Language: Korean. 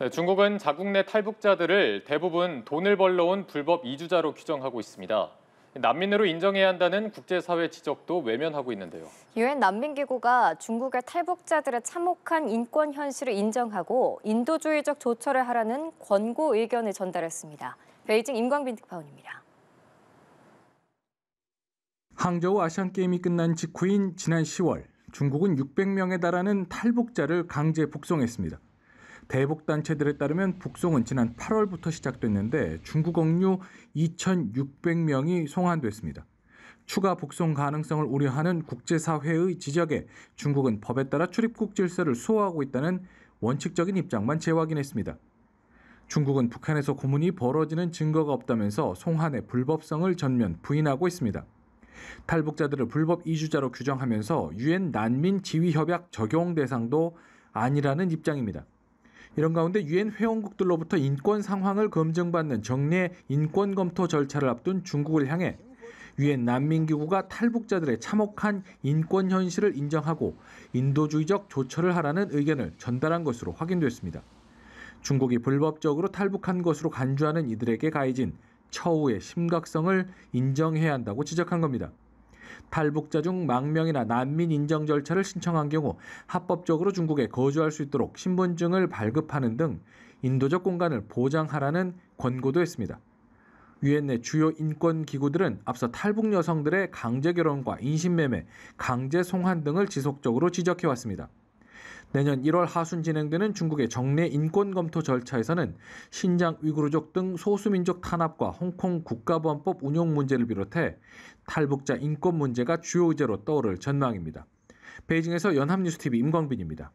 네, 중국은 자국 내 탈북자들을 대부분 돈을 벌러 온 불법 이주자로 규정하고 있습니다. 난민으로 인정해야 한다는 국제사회 지적도 외면하고 있는데요. 유엔 난민기구가 중국의 탈북자들의 참혹한 인권 현실을 인정하고 인도주의적 조처를 하라는 권고 의견을 전달했습니다. 베이징 임광빈 특파원입니다. 항저우 아시안게임이 끝난 직후인 지난 10월 중국은 600명에 달하는 탈북자를 강제 북송했습니다. 대북 단체들에 따르면 북송은 지난 8월부터 시작됐는데 중국 억류 2,600명이 송환됐습니다. 추가 북송 가능성을 우려하는 국제사회의 지적에 중국은 법에 따라 출입국 질서를 수호하고 있다는 원칙적인 입장만 재확인했습니다. 중국은 북한에서 고문이 벌어지는 증거가 없다면서 송환의 불법성을 전면 부인하고 있습니다. 탈북자들을 불법 이주자로 규정하면서 유엔 난민 지위협약 적용 대상도 아니라는 입장입니다. 이런 가운데 유엔 회원국들로부터 인권 상황을 검증받는 정례 인권 검토 절차를 앞둔 중국을 향해 유엔 난민기구가 탈북자들의 참혹한 인권 현실을 인정하고 인도주의적 조처를 하라는 의견을 전달한 것으로 확인됐습니다. 중국이 불법적으로 탈북한 것으로 간주하는 이들에게 가해진 처우의 심각성을 인정해야 한다고 지적한 겁니다. 탈북자 중 망명이나 난민 인정 절차를 신청한 경우 합법적으로 중국에 거주할 수 있도록 신분증을 발급하는 등 인도적 공간을 보장하라는 권고도 했습니다. 유엔 내 주요 인권 기구들은 앞서 탈북 여성들의 강제 결혼과 인신매매, 강제 송환 등을 지속적으로 지적해 왔습니다. 내년 1월 하순 진행되는 중국의 정례 인권 검토 절차에서는 신장 위구르족 등 소수민족 탄압과 홍콩 국가보안법 운용 문제를 비롯해 탈북자 인권 문제가 주요 의제로 떠오를 전망입니다. 베이징에서 연합뉴스TV 임광빈입니다.